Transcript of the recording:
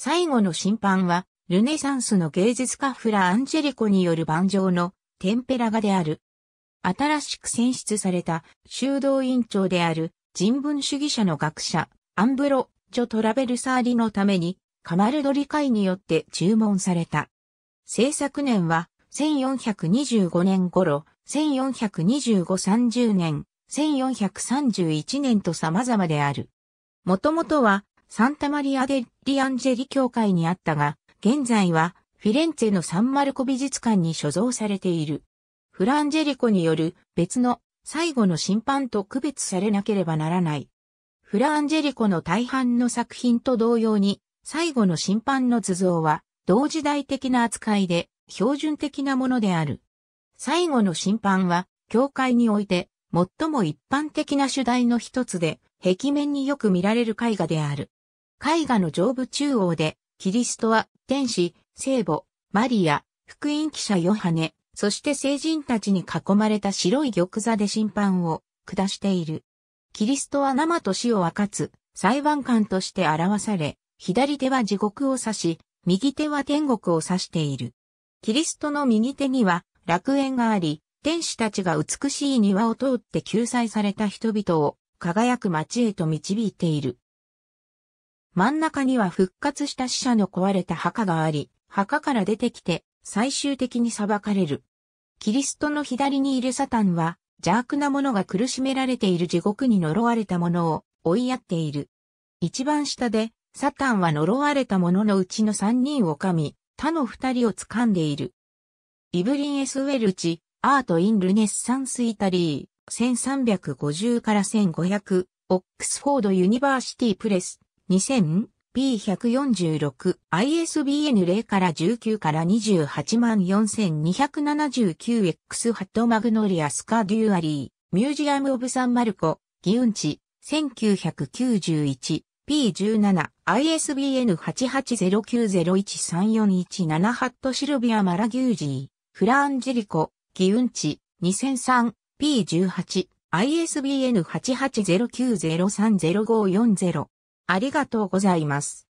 最後の審判は、ルネサンスの芸術家フラ・アンジェリコによる盤上のテンペラ画である。新しく選出された修道院長である人文主義者の学者アンブロ・ジョ・トラベルサーリのためにカマルドリ会によって注文された。制作年は1425年頃、1425-30年、1431年と様々である。もともとはサンタマリア・デ・リアンジェリ教会にあったが、現在はフィレンツェのサンマルコ美術館に所蔵されている。フランジェリコによる別の最後の審判と区別されなければならない。フランジェリコの大半の作品と同様に、最後の審判の図像は同時代的な扱いで標準的なものである。最後の審判は、教会において最も一般的な主題の一つで、壁面によく見られる絵画である。絵画の上部中央で、キリストは天使、聖母、マリア、福音記者ヨハネ、そして聖人たちに囲まれた白い玉座で審判を下している。キリストは生と死を分かつ裁判官として表され、左手は地獄を指し、右手は天国を指している。キリストの右手には楽園があり、天使たちが美しい庭を通って救済された人々を輝く街へと導いている。真ん中には復活した死者の壊れた墓があり、墓から出てきて最終的に裁かれる。キリストの左にいるサタンは邪悪な者が苦しめられている地獄に呪われた者を追いやっている。一番下でサタンは呪われた者のうちの三人を噛み、他の二人を掴んでいる。イブリン・エスウェルチ、アート・イン・ルネッサンス・イタリー、1350から1500、オックスフォード・ユニバーシティ・プレス。2000 P146 ISBN 0から19から28万 4279X ハットマグノリアスカデュアリーミュージアムオブサンマルコギウンチ 1991P17 ISBN 8809013417ハットシルビア・マラギュージーフランジェリコギウンチ 2003P18 ISBN 8809030540ありがとうございます。